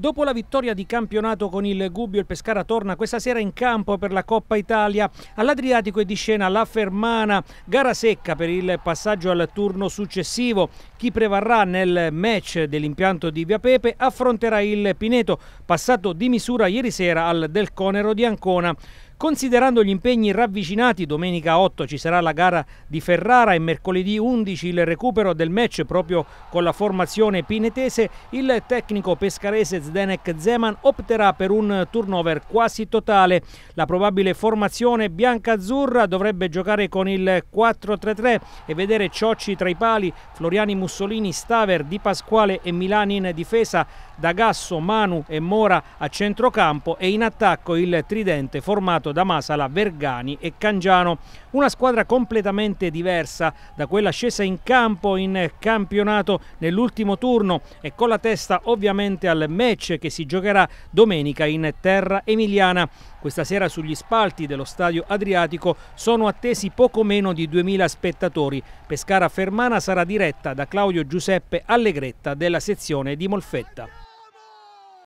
Dopo la vittoria di campionato con il Gubbio, il Pescara torna questa sera in campo per la Coppa Italia. All'Adriatico è di scena la Fermana, gara secca per il passaggio al turno successivo. Chi prevarrà nel match dell'impianto di Via Pepe affronterà il Pineto, passato di misura ieri sera al Del Conero di Ancona. Considerando gli impegni ravvicinati, domenica 8 ci sarà la gara di Ferrara e mercoledì 11 il recupero del match proprio con la formazione pinetese, il tecnico pescarese Zdenek Zeman opterà per un turnover quasi totale. La probabile formazione bianca-azzurra dovrebbe giocare con il 4-3-3 e vedere Ciocci tra i pali, Floriani Mussolini, Staver, Di Pasquale e Milani in difesa, D'Agasso, Manu e Mora a centrocampo e in attacco il tridente formato formato da Masala, Vergani e Cangiano. Una squadra completamente diversa da quella scesa in campo in campionato nell'ultimo turno e con la testa ovviamente al match che si giocherà domenica in terra emiliana. Questa sera sugli spalti dello stadio Adriatico sono attesi poco meno di 2000 spettatori. Pescara Fermana sarà diretta da Claudio Giuseppe Allegretta della sezione di Molfetta.